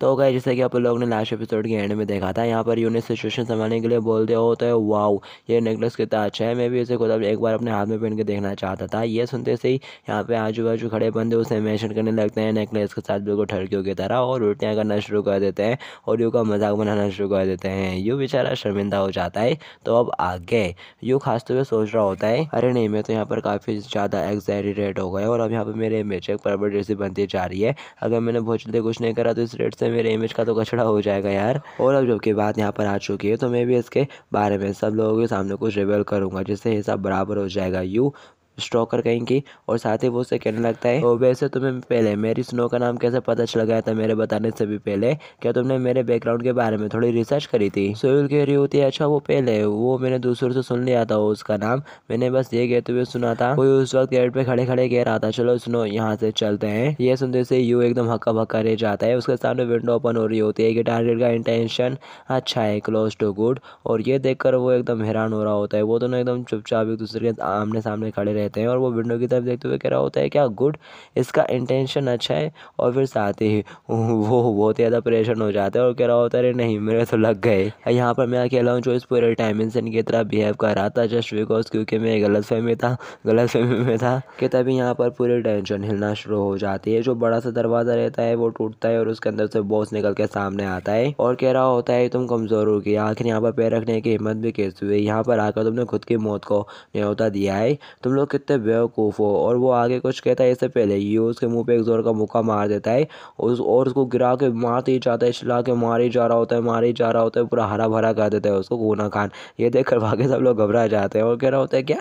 तो गए जैसे कि आप लोगों ने लास्ट एपिसोड के एंड में देखा था यहाँ पर यूनिट सिचुएशन संभालने के लिए बोल दिया होता तो है वाओ ये नेकलेस कितना अच्छा है मैं भी इसे खुद एक बार अपने हाथ में पहन के देखना चाहता था ये सुनते से ही यहाँ पे आजू बाजू खड़े बंदे उसे मैंशन करने लगते हैं नेकलेस के साथ बिल्कुल ठड़कियों की तरह और उल्टियाँ करना शुरू कर देते हैं और यू का मजाक बनाना शुरू कर देते हैं यू बेचारा शर्मिंदा हो जाता है तो अब आगे यू खास तौर सोच रहा होता है अरे नहीं मैं तो यहाँ पर काफ़ी ज़्यादा एक्साइटेड हो गया और अब यहाँ पर मेरे इमेज एक परवर जैसी बनती जा रही है अगर मैंने बहुत जल्दी कुछ नहीं करा तो इस रेट से इससे मेरे इमेज का तो कचड़ा हो जाएगा यार और अब जबकि बात यहाँ पर आ चुकी है तो मैं भी इसके बारे में सब लोगों के सामने कुछ रिवेल करूँगा जिससे ये सब बराबर हो जाएगा यू स्टॉकर कहेंगे और साथ ही वो उसे कहने लगता है और वैसे तुम्हें पहले मेरी स्नो का नाम कैसे पता चल गया था मेरे बताने से भी पहले क्या तुमने मेरे बैकग्राउंड के बारे में थोड़ी रिसर्च करी थी सोयल कह रही होती है अच्छा वो पहले वो मैंने दूसरों से सुन लिया था उसका नाम मैंने बस ये कहते हुए सुना था कोई उस वक्त गेट पे खड़े खड़े कह रहा था चलो स्नो यहाँ से चलते हैं ये सुनते से यू एकदम हक्का भक्का रह जाता है उसके सामने विंडो ओपन हो रही होती है कि टारगेट का इंटेंशन अच्छा है क्लोज टू गुड और ये देखकर वो एकदम हैरान हो रहा होता है वो दोनों एकदम चुपचाप एक दूसरे के आमने सामने खड़े रहे कहते हैं और वो विंडो की तरफ देखते हुए कह रहा होता है क्या गुड इसका इंटेंशन अच्छा है और फिर साथ ही वो बहुत ज़्यादा परेशान हो जाता है और कह रहा होता है नहीं मेरे तो लग गए यहाँ पर मैं अकेला हूँ जो इस पूरे टाइम इंसान की तरह बिहेव कर रहा था जस्ट बिकॉज क्योंकि मैं गलत फहमी था गलत फहमी में था कि तभी यहाँ पर पूरी टेंशन हिलना शुरू हो जाती है जो बड़ा सा दरवाज़ा रहता है वो टूटता है और उसके अंदर से बॉस निकल के सामने आता है और कह रहा होता है तुम कमज़ोर हो गई आखिर यहाँ पर पैर रखने की हिम्मत भी कैसे हुई यहाँ पर आकर तुमने खुद की मौत को न्यौता दिया है तुम लोग कितने बेवकूफ़ हो और वो आगे कुछ कहता है इससे पहले ये उसके मुंह पे एक जोर का मुक्का मार देता है उस और उसको गिरा के मारते ही जाता है चिल्ला के मार ही जा रहा होता है मार ही जा रहा होता है पूरा हरा भरा कर देता है उसको गुना खान ये देख कर भागे सब लोग घबरा जाते हैं और कह रहा होता है क्या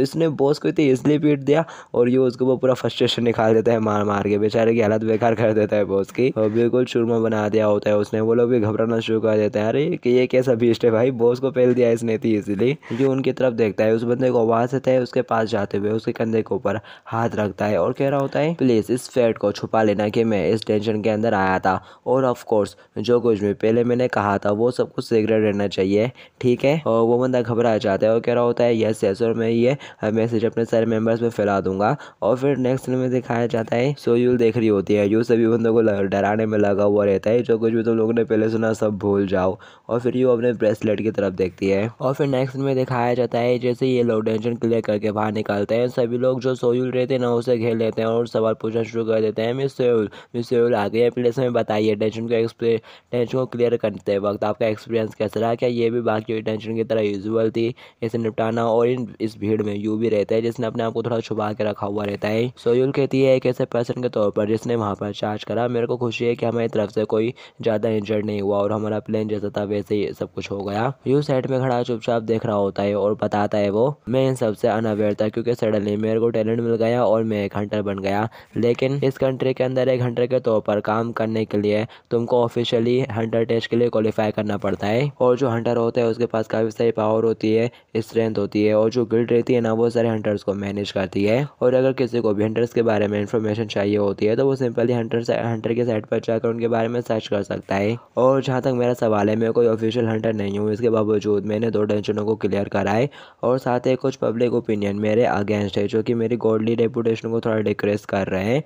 इसने बॉस को इतनी इसलिए पीट दिया और ये उसके ऊपर पूरा फ्रस्ट्रेशन निकाल देता है मार मार के बेचारे की हालत बेकार कर देता है बॉस की और बिल्कुल चूरमा बना दिया होता है उसने वो लोग भी घबराना शुरू कर देते हैं अरे कि ये कैसा भीष्ट है भाई बॉस को फैल दिया इसने थी इसलिए जो उनकी तरफ देखता है उस बंदे को आवाज़ देता है उसके पास जाता है करते हुए उसके कंधे के ऊपर हाथ रखता है और कह रहा होता है प्लीज़ इस फैट को छुपा लेना कि मैं इस टेंशन के अंदर आया था और ऑफ कोर्स जो कुछ भी पहले मैंने कहा था वो सब कुछ सीक्रेट रहना चाहिए ठीक है और वो बंदा घबरा जाता है और कह रहा होता है यस यस और मैं ये मैसेज अपने सारे मेम्बर्स में फैला दूंगा और फिर नेक्स्ट में दिखाया जाता है सोयूल देख रही होती है जो सभी बंदों को डराने में लगा हुआ रहता है जो कुछ भी तुम लोगों ने पहले सुना सब भूल जाओ और फिर यू अपने ब्रेसलेट की तरफ देखती है और फिर नेक्स्ट में दिखाया जाता है जैसे ये लोग टेंशन क्लियर करके बाहर निकाल निकलते हैं सभी लोग जो सोयुल रहते हैं ना उसे घेर लेते हैं और सवाल पूछना शुरू कर देते हैं मिस सोयुल मिस सोयुल आ गए प्लेस में बताइए टेंशन को एक्सप्रे टेंशन को क्लियर करते वक्त आपका एक्सपीरियंस कैसा रहा क्या ये भी बाकी टेंशन की तरह यूजल थी इसे निपटाना और इन इस भीड़ में यू भी रहता है जिसने अपने आप को थोड़ा छुपा के रखा हुआ रहता है सोयुल कहती है एक ऐसे पर्सन के तौर पर जिसने वहाँ पर चार्ज करा मेरे को खुशी है कि हमारी तरफ से कोई ज़्यादा इंजर्ड नहीं हुआ और हमारा प्लेन जैसा था वैसे ही सब कुछ हो गया यू साइड में खड़ा चुपचाप देख रहा होता है और बताता है वो मैं इन सबसे अनअवेयर था क्योंकि क्योंकि सडनली मेरे को टैलेंट मिल गया और मैं एक हंटर बन गया लेकिन इस कंट्री के अंदर एक हंटर के तौर पर काम करने के लिए तुमको ऑफिशियली हंटर टेस्ट के लिए क्वालिफाई करना पड़ता है और जो हंटर होता है उसके पास काफ़ी सारी पावर होती है स्ट्रेंथ होती है और जो गिल्ड रहती है ना वो सारे हंटर्स को मैनेज करती है और अगर किसी को भी हंटर्स के बारे में इन्फॉर्मेशन चाहिए होती है तो वो सिंपली हंटर हंटर के साइड पर जाकर उनके बारे में सर्च कर सकता है और जहाँ तक मेरा सवाल है मैं कोई ऑफिशियल हंटर नहीं हूँ इसके बावजूद मैंने दो टेंशनों को क्लियर कराए और साथ ही कुछ पब्लिक ओपिनियन मेरे अगेंस्ट है जो कि मेरी गोल्डली रेपुटेशन को थोड़ा डिक्रेस कर रहे हैं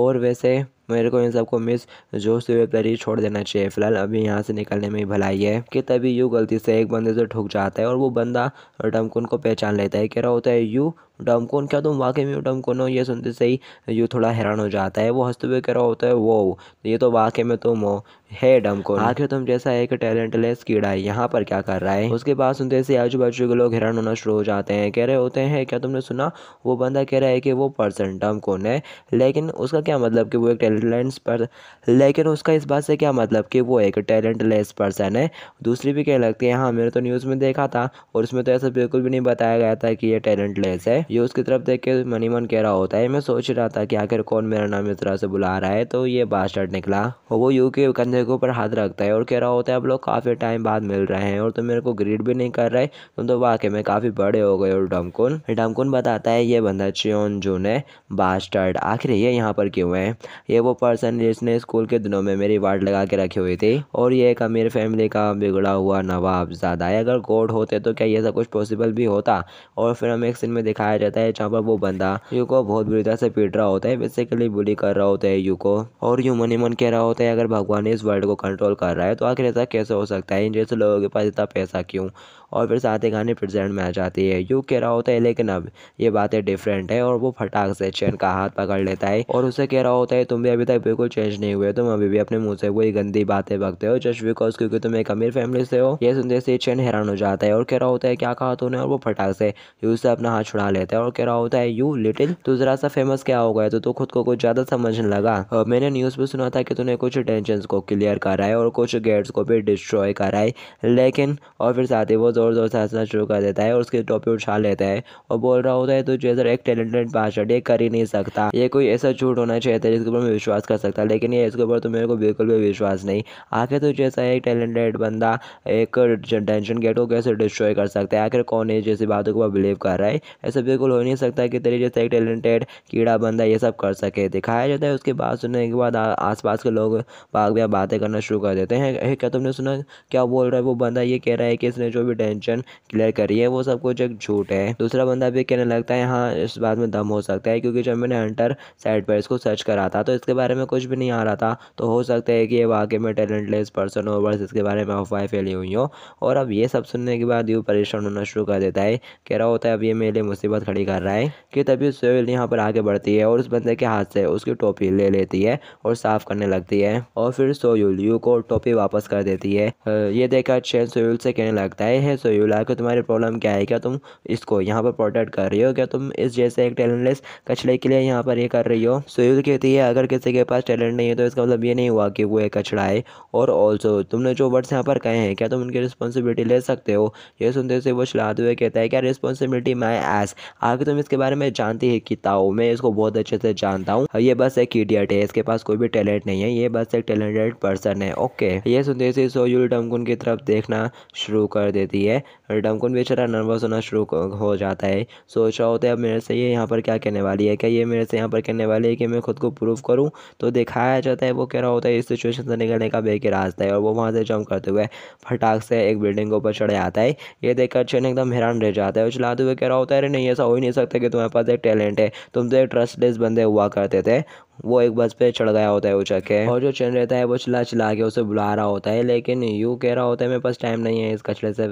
और वैसे मेरे को इन सबको मिस जोश ही छोड़ देना चाहिए फिलहाल अभी यहाँ से निकलने में ही भलाई है कि तभी यू गलती से एक बंदे से ठुक जाता है और वो बंदा डमकुन को पहचान लेता है कह रहा होता है यू डमकोन कौन क्या तुम वाकई में डमकोन कौन हो ये सुनते से ही यू थोड़ा हैरान हो जाता है वो हंसते हुए कह रहा होता है वो ये तो वाकई में तुम हो है डमकोन कौन आखिर तुम जैसा एक टैलेंटलेस कीड़ा है यहाँ पर क्या कर रहा है उसके बाद सुनते से आजू बाजू के लोग हैरान होना शुरू हो जाते हैं कह रहे होते हैं क्या तुमने सुना वो बंदा कह रहा है कि वो पर्सन डम कौन है लेकिन उसका क्या मतलब कि वो एक टैलेंट पर लेकिन उसका इस बात से क्या मतलब कि वो एक टैलेंटलेस पर्सन है दूसरी भी कह लगती है हाँ मैंने तो न्यूज़ में देखा था और उसमें तो ऐसा बिल्कुल भी नहीं बताया गया था कि ये टैलेंटलेस है ये उसकी तरफ देख के मनी मन कह रहा होता है मैं सोच रहा था कि आखिर कौन मेरा नाम इस तरह से बुला रहा है तो ये बास्टर्ड निकला और वो यू के कंधे के ऊपर हाथ रखता है और कह रहा होता है अब लोग काफ़ी टाइम बाद मिल रहे हैं और तुम मेरे को ग्रीड भी नहीं कर रहे तुम तो वाकई में काफ़ी बड़े हो गए और डमकुन डमकुन बताता है ये बंदा चियोन जून है बास्टर्ड आखिर ये यहाँ पर क्यों है ये वो पर्सन जिसने स्कूल के दिनों में मेरी वार्ड लगा के रखी हुई थी और ये एक अमीर फैमिली का बिगड़ा हुआ नवाब ज़्यादा है अगर गोड होते तो क्या ये सब कुछ पॉसिबल भी होता और फिर हम एक सीन में दिखाया दिखाया जाता है जहाँ पर वो बंदा यू को बहुत बुरी तरह से पीट रहा होता है बेसिकली बुली कर रहा होता है यू को और यू मन ही मन कह रहा होता है अगर भगवान इस वर्ल्ड को कंट्रोल कर रहा है तो आखिर ऐसा कैसे हो सकता है इन जैसे लोगों के पास इतना पैसा क्यों और फिर साथ ही कहानी प्रेजेंट में आ जाती है यू कह रहा होता है लेकिन अब ये बातें डिफरेंट है और वो फटाक से चैन का हाथ पकड़ लेता है और उसे कह रहा होता है तुम भी अभी तक बिल्कुल चेंज नहीं हुए तुम अभी भी अपने मुंह से कोई गंदी बातें बगते हो जस्ट बिकॉज क्योंकि तुम एक अमीर फैमिली से हो ये सुनते से चैन हैरान हो जाता है और कह रहा होता है क्या कहा तूने और वो फटाक से यू से अपना हाथ छुड़ा लेता है और कह रहा होता है यू लिटिल तू जरा सा फेमस क्या हो गया तो तू खुद को कुछ ज़्यादा समझने लगा मैंने न्यूज़ में सुना था कि तूने कुछ टेंशन को क्लियर करा है और कुछ गेट्स को भी डिस्ट्रॉय करा है लेकिन और फिर साथ ही वो ज़ोर ज़ोर से हंसना शुरू कर देता है और उसके टोपी उछाल लेता है और बोल रहा होता है तो जेजर एक टैलेंटेड बादशाह ये कर ही नहीं सकता ये कोई ऐसा झूठ होना चाहिए था जिसके ऊपर मैं विश्वास कर सकता लेकिन ये इसके ऊपर तो मेरे को बिल्कुल भी विश्वास नहीं आखिर तो जैसा एक टैलेंटेड बंदा एक टेंशन गेट को कैसे डिस्ट्रॉय कर सकता है आखिर कौन है जैसी बातों के ऊपर बिलीव कर रहा है ऐसा बिल्कुल हो नहीं सकता कि तेरे जैसा एक टैलेंटेड कीड़ा बंदा ये सब कर सके दिखाया जाता है उसके बाद सुनने के बाद आसपास के लोग बाग बातें करना शुरू कर देते हैं क्या तुमने सुना क्या बोल रहा है वो बंदा ये कह रहा है कि इसने जो भी इंटेंशन क्लियर करी है वो सब कुछ एक झूठ है दूसरा बंदा भी कहने लगता है यहाँ इस बात में दम हो सकता है क्योंकि जब मैंने हंटर साइट पर इसको सर्च करा था तो इसके बारे में कुछ भी नहीं आ रहा था तो हो सकता है कि ये वाकई में टैलेंटलेस पर्सन हो बस इसके बारे में अफवाह फैली हुई हो और अब ये सब सुनने के बाद यू परेशान होना शुरू कर देता है कह रहा होता है अब ये मेरे लिए मुसीबत खड़ी कर रहा है कि तभी सोहेल यहाँ पर आगे बढ़ती है और उस बंदे के हाथ से उसकी टोपी ले लेती है और साफ करने लगती है और फिर सोयुल यू को टोपी वापस कर देती है ये देखकर चैन सोयुल से कहने लगता है सो यू लाइक तुम्हारी प्रॉब्लम क्या है क्या तुम इसको यहाँ पर प्रोटेक्ट कर रही हो क्या तुम इस जैसे एक टैलेंटलेस कचड़े के लिए यहाँ पर ये कर रही हो यू तो कहती है अगर किसी के पास टैलेंट नहीं है तो इसका मतलब ये नहीं हुआ कि वो एक कचड़ा है और ऑल्सो तुमने जो वर्ड्स यहाँ पर कहे हैं क्या तुम उनकी रिस्पॉन्सिबिलिटी ले सकते हो ये सुनते से वो चलाते हुए कहता है क्या रिस्पॉन्सिबिलिटी माई एस आगे तुम इसके बारे में जानती है कि ताओ मैं इसको बहुत अच्छे से जानता हूँ ये बस एक इडियट है इसके पास कोई भी टैलेंट नहीं है ये बस एक टैलेंटेड पर्सन है ओके ये सुनते से यूल डमकुन की तरफ देखना शुरू कर देती है है डम कौन बेचारा नर्वस होना शुरू हो जाता है सोच रहा होता है अब मेरे से ये यहाँ पर क्या कहने वाली है क्या ये मेरे से यहाँ पर कहने वाली है कि मैं खुद को प्रूव करूँ तो दिखाया जाता है वो कह रहा होता है इस सिचुएशन से निकलने का बेके रास्ता है और वो वहाँ से जंप करते हुए फटाक से एक बिल्डिंग के ऊपर चढ़ आता है ये देखकर चेन एकदम हैरान रह जाता है और चलाते हुए कह रहा होता है अरे नहीं ऐसा हो ही नहीं सकता कि तुम्हारे पास एक टैलेंट है तुम तो एक ट्रस्टलेस बंदे हुआ करते थे वो एक बस पे चढ़ गया होता है वो के हाँ। और जो चैन रहता है वो चिल्ला चिल्ला के उसे बुला रहा होता है लेकिन यू कह रहा होता है मेरे पास टाइम नहीं है इस कचरे से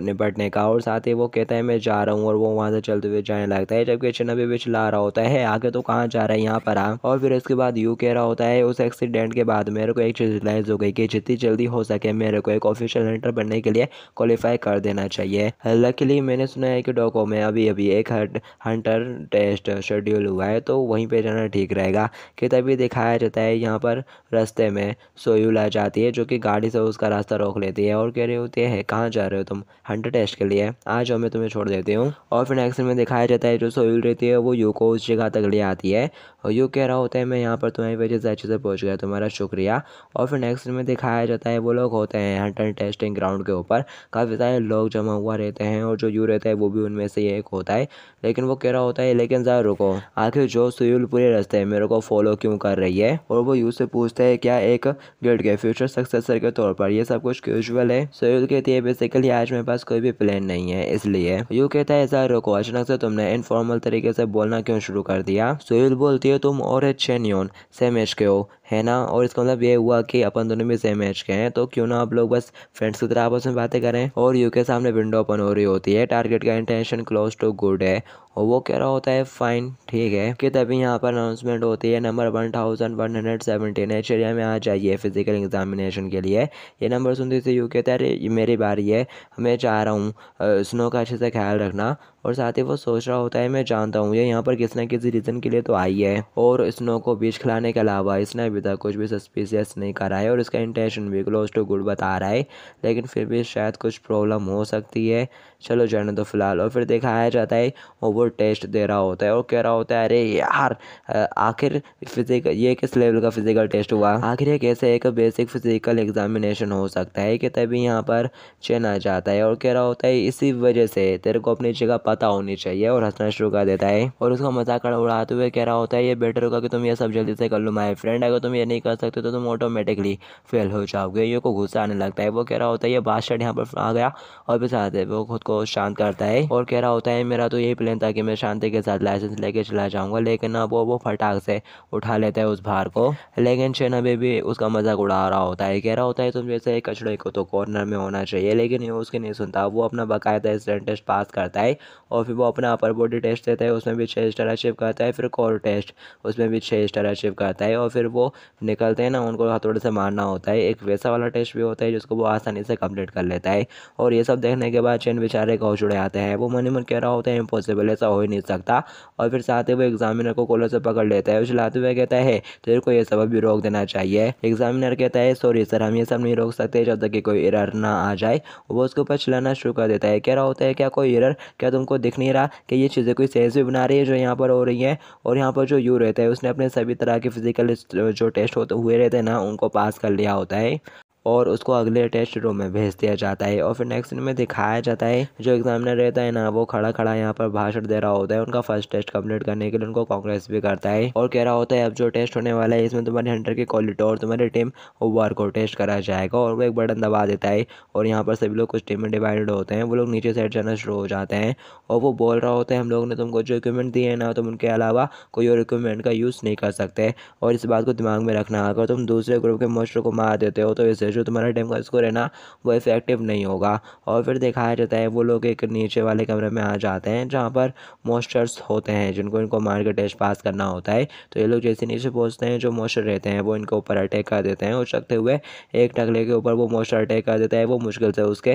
निपटने का और साथ ही वो कहता है मैं जा रहा हूँ और वो वहाँ से चलते हुए जाने लगता है जबकि चिन अभी भी चिल्ला रहा होता है आगे तो कहाँ जा रहा है यहाँ पर आ और फिर उसके बाद यू कह रहा होता है उस एक्सीडेंट के बाद मेरे को एक चीज़ रिलाइज हो गई कि जितनी जल्दी हो सके मेरे को एक ऑफिशियल हंटर बनने के लिए क्वालिफाई कर देना चाहिए लकीली मैंने सुना है कि डॉको में अभी अभी एक हंटर टेस्ट शेड्यूल हुआ है तो वहीं पर जाना ठीक रहेगा था किताब भी दिखाया जाता है यहाँ पर रास्ते में सोयूल आ जाती है जो कि गाड़ी से उसका रास्ता रोक लेती है और कह रही होती है कहाँ जा रहे हो तुम हंटर टेस्ट के लिए जाओ मैं तुम्हें छोड़ देती हूँ और फिर नेक्स्ट में दिखाया जाता है जो सोयू रहती है वो यू को उस जगह तक ले आती है और यू कह रहा होता है मैं यहाँ पर तुम्हारी वजह से अच्छे से पहुँच गया तुम्हारा शुक्रिया और फिर नेक्स्ट में दिखाया जाता है वो लोग होते हैं हंटर टेस्टिंग ग्राउंड के ऊपर काफ़ी सारे लोग जमा हुआ रहते हैं और जो यू रहता है वो भी उनमें से एक होता है लेकिन वो कह रहा होता है लेकिन ज़रा रुको आखिर जो सुयूल पूरे रास्ते मेरे को फॉलो क्यों कर रही है और वो यू से पूछते है क्या एक गेट के फ्यूचर सक्सेसर के तौर पर ये सब कुछ क्यूजल है यू कहती है बेसिकली आज मेरे पास कोई भी प्लान नहीं है इसलिए यू कहता है ऐसा रोको अचानक से तुमने इनफॉर्मल तरीके से बोलना क्यों शुरू कर दिया सोयल बोलती है तुम और अच्छे न्यून सेम के हो है ना और इसका मतलब ये हुआ कि अपन दोनों भी सेम एज के हैं तो क्यों ना आप लोग बस फ्रेंड्स की तरह आपस में बातें करें और यू के सामने विंडो ओपन हो रही होती है टारगेट का इंटेंशन क्लोज टू गुड है और वो कह रहा होता है फाइन ठीक है कि तभी यहाँ पर अनाउंसमेंट होती है number one thousand one hundred seventeen H में आ जाइए फिजिकल एग्जामिनेशन के लिए ये नंबर सुनते थी यू के है ये मेरी बारी है मैं चाह रहा हूँ स्नो का अच्छे से ख्याल रखना और साथ ही वो सोच रहा होता है मैं जानता हूँ ये यहाँ पर किसी ना किसी रीज़न के लिए तो आई है और स्नो को बीज खिलाने के अलावा इसने अभी तक कुछ भी सस्पिशियस नहीं कर रहा है और इसका इंटेंशन भी क्लोज टू गुड बता रहा है लेकिन फिर भी शायद कुछ प्रॉब्लम हो सकती है चलो जाने तो फिलहाल और फिर दिखाया जाता है और वो टेस्ट दे रहा होता है और कह रहा होता है अरे यार आखिर फिजिकल ये किस लेवल का फिजिकल टेस्ट हुआ आखिर ये कैसे एक बेसिक फिजिकल एग्जामिनेशन हो सकता है कि तभी यहाँ पर चेन आ जाता है और कह रहा होता है इसी वजह से तेरे को अपनी जगह पता होनी चाहिए और हंसना शुरू कर देता है और उसका मजाक उड़ाते हुए कह रहा होता है ये बेटर होगा कि तुम ये सब जल्दी से कर लो माई फ्रेंड अगर तुम ये नहीं कर सकते तो तुम ऑटोमेटिकली फेल हो जाओगे ये को गुस्सा आने लगता है वो कह रहा होता है ये बादशाह यहाँ पर आ गया और फिर साथ वो खुद को शांत करता है और कह रहा होता है मेरा तो यही प्लान था कि मैं शांति के साथ लाइसेंस लेके चला जाऊँगा लेकिन अब वो वो फटाक से उठा लेता है उस भार को लेकिन शेन अभी भी उसका मजाक उड़ा रहा होता है कह रहा होता है तुम जैसे एक कचड़े को तो कॉर्नर में होना चाहिए लेकिन ये उसके नहीं सुनता वो अपना बाकायदा स्टैंड टेस्ट पास करता है और फिर वो अपना अपर बॉडी टेस्ट देता है उसमें भी छः स्टार अचीव करता है फिर कोर टेस्ट उसमें भी छः स्टार अचीव करता है और फिर वो निकलते हैं ना उनको हथौड़े से मारना होता है एक वैसा वाला टेस्ट भी होता है जिसको वो आसानी से कम्प्लीट कर लेता है और ये सब देखने के बाद चैन बेचारे को जुड़े आते हैं वो मन ही मन कह रहा होता है इम्पॉसिबल ऐसा हो ही नहीं सकता और फिर साथ ही वो एग्जामिनर को कोलर से पकड़ लेता है उछलाते हुए कहता है तेरे को ये सब अभी रोक देना चाहिए एग्जामिनर कहता है सॉरी सर हम ये सब नहीं रोक सकते जब तक कि कोई इरर ना आ जाए वो उसके ऊपर चलाना शुरू कर देता है कह रहा होता है क्या कोई इरर क्या तुमको दिख नहीं रहा कि ये चीज़ें कोई सेंस भी बना रही है जो यहाँ पर हो रही हैं और यहाँ पर जो यू रहता है उसने अपने सभी तरह के फिजिकल जो टेस्ट होते हुए रहते हैं ना उनको पास कर लिया होता है और उसको अगले टेस्ट रूम में भेज दिया जाता है और फिर नेक्स्ट दिन में दिखाया जाता है जो एग्जामिनर रहता है ना वो खड़ा खड़ा यहाँ पर भाषण दे रहा होता है उनका फर्स्ट टेस्ट कम्प्लीट करने के लिए उनको कांग्रेस भी करता है और कह रहा होता है अब जो टेस्ट होने वाला है इसमें तुम्हारे हंटर की क्वालिटी और तुम्हारी टीम ओवर को टेस्ट करा जाएगा और वो एक बटन दबा देता है और यहाँ पर सभी लोग कुछ टीम में डिवाइडेड होते हैं वो लोग नीचे साइड जाना शुरू हो जाते हैं और वो बोल रहा होता है हम लोग ने तुमको जो इक्विपमेंट दिए हैं ना तुम उनके अलावा कोई और इक्विपमेंट का यूज़ नहीं कर सकते और इस बात को दिमाग में रखना अगर तुम दूसरे ग्रुप के मोस्टर को मार देते हो तो इससे जो तुम्हारा टीम का स्कोर है ना वो इस एक्टिव नहीं होगा और फिर दिखाया जाता है वो लोग एक नीचे वाले कमरे में आ जाते हैं जहाँ पर मोस्टर्स होते हैं जिनको इनको मार के टेस्ट पास करना होता है तो ये लोग जैसे नीचे पहुँचते हैं जो मोस्टर रहते हैं वो इनके ऊपर अटैक कर देते हैं चकते हुए एक टकले के ऊपर वो मोस्टर अटैक कर देता है वो मुश्किल से उसके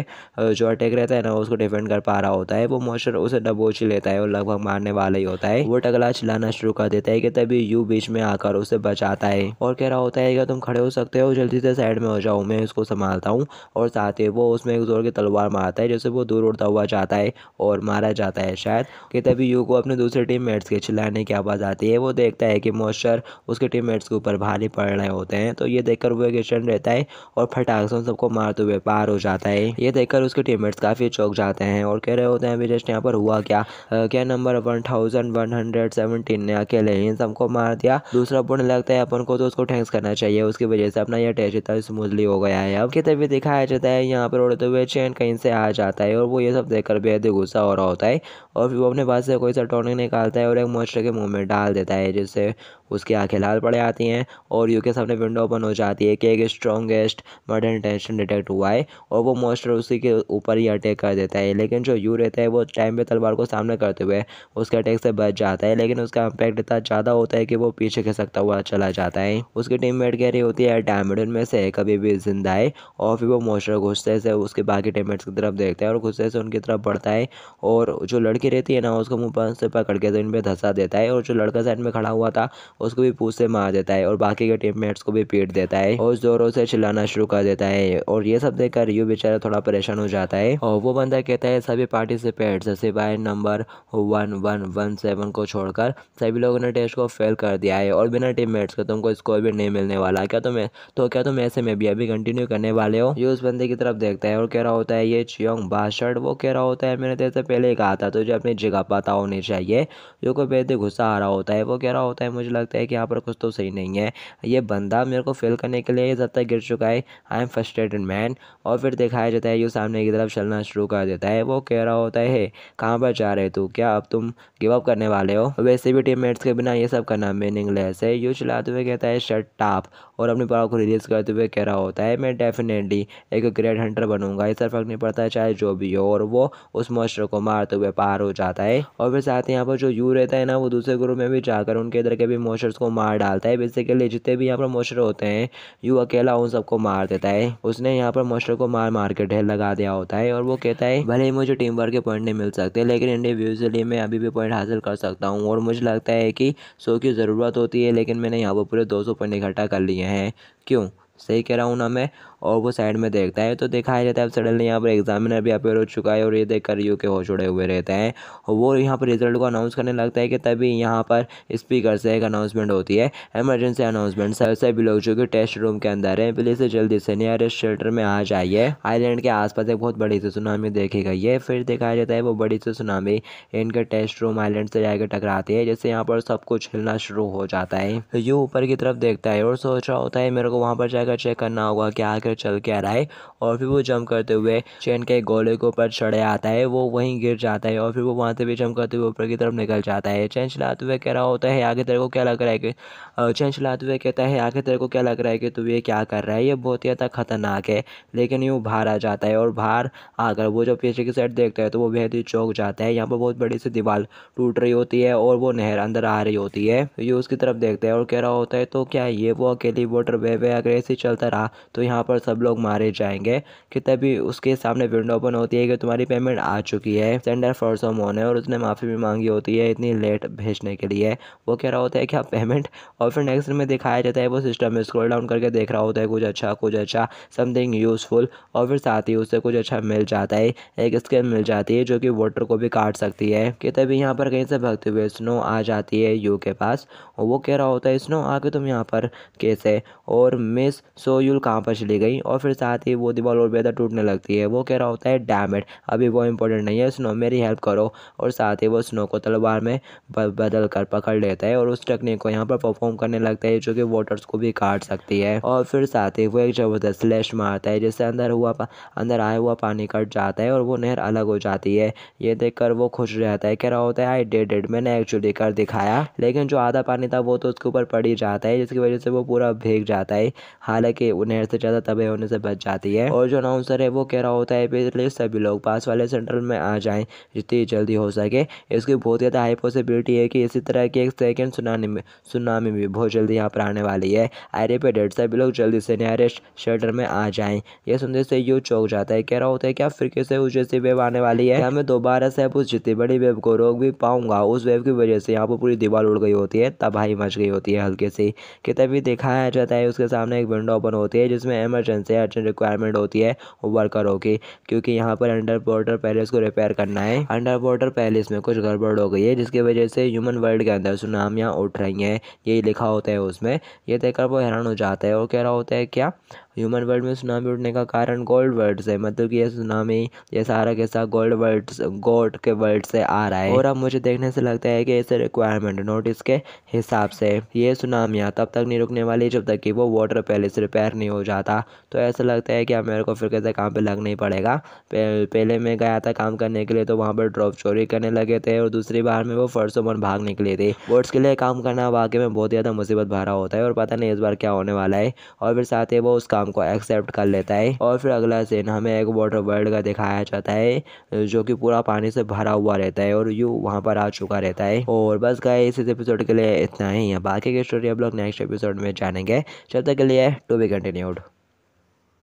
जो अटैक रहता है ना उसको डिफेंड कर पा रहा होता है वो मोस्टर उसे डबोच लेता है और लगभग मारने वाला ही होता है वो टकला चिल्लाना शुरू कर देता है कि तभी यू बीच में आकर उसे बचाता है और कह रहा होता है कि तुम खड़े हो सकते हो जल्दी से साइड में हो जाओ मैं उसको संभालता हूँ और साथ ही वो उसमें एक जोर की तलवार मारता है जैसे वो दूर उड़ता हुआ जाता है और मारा जाता है शायद कि तभी यू को अपने दूसरे टीम मेट्स के चिल्लाने की आवाज़ आती है वो देखता है कि मॉइस्चर उसके टीम मेट्स के ऊपर भारी पड़ रहे होते हैं तो ये देखकर वो एक्शन रहता है और फटाक से उन सबको मारते हुए पार हो जाता है ये देखकर उसके टीम मेट्स काफ़ी चौक जाते हैं और कह रहे होते हैं अभी जस्ट यहाँ पर हुआ क्या क्या number one thousand one hundred seventeen ने अकेले इन सबको मार दिया दूसरा पुण्य लगता है अपन को तो उसको थैंक्स करना चाहिए उसकी वजह से अपना यह टेस्ट इतना स्मूथली होगा गया है अब कहते तभी दिखाया जाता है यहाँ पर उड़ते हुए चैन कहीं से आ जाता है और वो ये सब देखकर बेहद गुस्सा हो रहा होता है और फिर वो अपने पास से कोई सा टॉनिक निकालता है और एक मॉइस्चर के मुंह में डाल देता है जिससे उसकी आंखें लाल पड़ जाती हैं और यू के सामने विंडो ओपन हो जाती है कि एक स्ट्रॉन्गेस्ट मर्डर इंटेंशन डिटेक्ट हुआ है और वो मॉइस्चर उसी के ऊपर ही अटैक कर देता है लेकिन जो यू रहता है वो टाइम पे तलवार को सामने करते हुए उसके अटैक से बच जाता है लेकिन उसका इम्पैक्ट इतना ज़्यादा होता है कि वो पीछे खिसकता हुआ चला जाता है उसकी टीम मेट कह रही होती है डायमेडन में से कभी भी जिंदा है और फिर वो मॉइस्चर घुसते से उसके बाकी टीम की तरफ देखता है और गुस्से से उनकी तरफ बढ़ता है और जो लड़की लड़की रहती है ना उसको मुँह पास से पकड़ के ज़मीन पर धंसा देता है और जो लड़का साइड में खड़ा हुआ था उसको भी पूछ से मार देता है और बाकी के टीम को भी पीट देता है और जोरों से चिल्लाना शुरू कर देता है और ये सब देखकर रियो बेचारा थोड़ा परेशान हो जाता है और वो बंदा कहता है सभी पार्टिसिपेट्स सिवाय number one one one seven को छोड़कर सभी लोगों ने टेस्ट को फेल कर दिया है और बिना टीममेट्स के तुमको स्कोर भी नहीं मिलने वाला क्या तुम तो क्या तुम ऐसे में भी अभी कंटिन्यू करने वाले हो ये उस बंदे की तरफ देखता है और कह रहा होता है ये चियोंग बाशर्ट वो कह रहा होता है मैंने तेरे से पहले ही कहा था तुझे अपनी जगह पता होनी चाहिए जो कोई व्यक्ति गुस्सा आ रहा होता है वो कह रहा होता है मुझे लगता है कि यहाँ पर कुछ तो सही नहीं है ये बंदा मेरे को फेल करने के लिए जब तक गिर चुका है आई एम फ्रस्ट्रेटेड मैन और फिर दिखाया जाता है जो सामने की तरफ चलना शुरू कर देता है वो कह रहा होता है कहाँ पर जा रहे तू क्या अब तुम गिव अप करने वाले हो वैसे भी टीम के बिना ये सब करना मीनिंगस है यू चलाते हुए कहता है शर्ट टाप और अपनी पावर को रिलीज़ करते हुए कह रहा होता है मैं डेफिनेटली एक ग्रेट हंटर बनूंगा इस फ़र्क नहीं पड़ता है चाहे जो भी हो और वो उस मोस्टर को मारते हुए पार हो जाता है और फिर साथ ही यहाँ पर जो यू रहता है ना वो दूसरे ग्रुप में भी जाकर उनके इधर के भी मॉन्स्टर्स को मार डालता है बेसिकली जितने भी यहाँ पर मॉन्स्टर होते हैं यू अकेला उन सबको मार देता है उसने यहाँ पर मोस्टर को मार मार के ढेर लगा दिया होता है और वो कहता है भले ही मुझे टीम वर्क के पॉइंट नहीं मिल सकते लेकिन इंडिविजुअली मैं अभी भी पॉइंट हासिल कर सकता हूँ और मुझे लगता है कि सो की ज़रूरत होती है लेकिन मैंने यहाँ पर पूरे दो पॉइंट इकट्ठा कर लिए है हैं क्यों सही कह रहा हूँ ना मैं और वो साइड में देखता है तो दिखाया जाता है अब सडनली यहाँ पर एग्जामिनर भी अपेयर हो चुका है और ये देख कर यू के होश उड़े हुए रहते हैं और वो यहाँ पर रिजल्ट को अनाउंस करने लगता है कि तभी यहाँ पर स्पीकर से एक अनाउंसमेंट होती है एमरजेंसी अनाउंसमेंट सर से भी लोग जो कि टेस्ट रूम के अंदर है प्लीज से जल्दी से नियरेस्ट शेल्टर में आ जाइए आईलैंड के आसपास एक बहुत बड़ी सी सुनामी देखी गई है फिर दिखाया जाता है वो बड़ी सी सुनामी इनके टेस्ट रूम आईलैंड से जाकर टकराती है जैसे यहाँ पर सब कुछ हिलना शुरू हो जाता है यू तो ऊपर की तरफ देखता है और सोच रहा होता है मेरे को वहाँ पर जाकर चेक करना होगा कि आखिर होकर चल के आ रहा है और फिर वो जंप करते हुए चैन के गोले के ऊपर चढ़े आता है वो वहीं गिर जाता है और फिर वो वहाँ से भी जंप करते हुए ऊपर की तरफ निकल जाता है चैन चलाते हुए कह रहा होता है आगे तेरे को क्या लग रहा है कि चैन चलाते हुए कहता है आगे तेरे को क्या लग रहा है कि तू ये क्या कर रहा है ये बहुत ही ज़्यादा खतरनाक है लेकिन यूँ बाहर आ जाता है और बाहर आकर वो जब पीछे की साइड देखता है तो वो बेहद ही चौक जाता है यहाँ पर बहुत बड़ी सी दीवार टूट रही होती है और वो नहर अंदर आ रही होती है ये उसकी तरफ देखता है और कह रहा होता है तो क्या ये वो अकेली वोटर वे वे अगर ऐसे चलता रहा तो यहाँ पर सब लोग मारे जाएंगे कि तभी उसके सामने विंडो ओपन होती है कि तुम्हारी पेमेंट आ चुकी है सेंडर फॉर सम मोन है और उसने माफ़ी भी मांगी होती है इतनी लेट भेजने के लिए वो कह रहा होता है कि आप पेमेंट और फिर नेक्स्ट में दिखाया जाता है वो सिस्टम में स्क्रोल डाउन करके देख रहा होता है कुछ अच्छा कुछ अच्छा समथिंग यूज़फुल और फिर साथ ही उससे कुछ अच्छा मिल जाता है एक स्किल मिल जाती है जो कि वोटर को भी काट सकती है कि तभी यहाँ पर कहीं से भगते हुए स्नो आ जाती है यू के पास और वो कह रहा होता है स्नो आके तुम यहाँ पर कैसे और मिस सो यूल कहाँ पर चली गई और फिर साथ ही वो दीवार और बेहतर टूटने लगती है वो कह रहा होता है डैम अभी वो इंपॉर्टेंट नहीं है स्नो मेरी हेल्प करो और साथ ही वो स्नो को तलवार में बदल कर पकड़ लेता है और उस टेक्निक को यहाँ पर परफॉर्म करने लगता है जो कि वोटर्स को भी काट सकती है और फिर साथ ही वो एक ज़बरदस्त स्लैश मारता है जिससे अंदर हुआ अंदर आया हुआ पानी कट जाता है और वो नहर अलग हो जाती है ये देख वो खुश रहता है कह रहा होता है आई डेड डेड मैंने एक्चुअली कर दिखाया लेकिन जो आधा पानी था वो तो उसके ऊपर पड़ ही जाता है जिसकी वजह से वो पूरा भीग जाता है हालांकि नहर से ज़्यादा सभी होने से बच जाती है और जो अनाउंसर है वो कह रहा होता है इसलिए सभी लोग पास वाले सेंटर में आ जाएं जितनी जल्दी हो सके इसकी बहुत ज़्यादा हाई पॉसिबिलिटी है कि इसी तरह की एक सेकेंड सुनामी में सुनामी भी बहुत जल्दी यहाँ पर आने वाली है आई रिपीटेड सभी लोग जल्दी से नियरेस्ट शेल्टर में आ जाएं यह सुनने से यू चौक जाता है कह रहा होता है क्या फिर कैसे उस जैसी वेब आने वाली है मैं दोबारा से अब उस जितनी बड़ी वेब को रोक भी पाऊंगा उस वेब की वजह से यहाँ पर पूरी दीवार उड़ गई होती है तबाही मच गई होती है हल्के से कि तभी दिखाया जाता है उसके सामने एक विंडो ओपन होती है जिसमें एमर अर्जेंट से अर्जेंट रिक्वायरमेंट होती है वर्करों की क्योंकि यहाँ पर अंडर वाटर पैलेस को रिपेयर करना है अंडर वाटर पैलेस में कुछ गड़बड़ हो गई है जिसकी वजह से ह्यूमन वर्ल्ड के अंदर सुनामियाँ उठ रही हैं यही लिखा होता है उसमें ये देखकर वो हैरान हो जाता है और कह रहा होता है क्या ह्यूमन वर्ल्ड में सुनामी उठने का कारण गोल्ड वर्ल्ड से मतलब कि यह सुनामी ये सारा के गोल्ड वर्ल्ड गोल्ड के वर्ल्ड से आ रहा है और अब मुझे देखने से लगता है कि ऐसे रिक्वायरमेंट नोटिस के हिसाब से ये सुनामियाँ तब तक नहीं रुकने वाली जब तक कि वो वाटर पैलेस रिपेयर नहीं हो जाता तो ऐसा लगता है कि अब मेरे को फिर कैसे काम पर लग नहीं पड़ेगा पहले मैं गया था काम करने के लिए तो वहाँ पर ड्रॉप चोरी करने लगे थे और दूसरी बार में वो फर्सों पर भाग निकले थे बोर्ड्स के लिए काम करना वाकई में बहुत ज़्यादा मुसीबत भरा होता है और पता नहीं इस बार क्या होने वाला है और फिर साथ ही वो उस काम को एक्सेप्ट कर लेता है और फिर अगला सीन हमें एक वाटर वर्ल्ड का दिखाया जाता है जो कि पूरा पानी से भरा हुआ रहता है और यू वहाँ पर आ चुका रहता है और बस गए इस एपिसोड के लिए इतना ही है बाकी की स्टोरी हम लोग नेक्स्ट एपिसोड में जानेंगे चलते तक के लिए टू बी कंटिन्यूड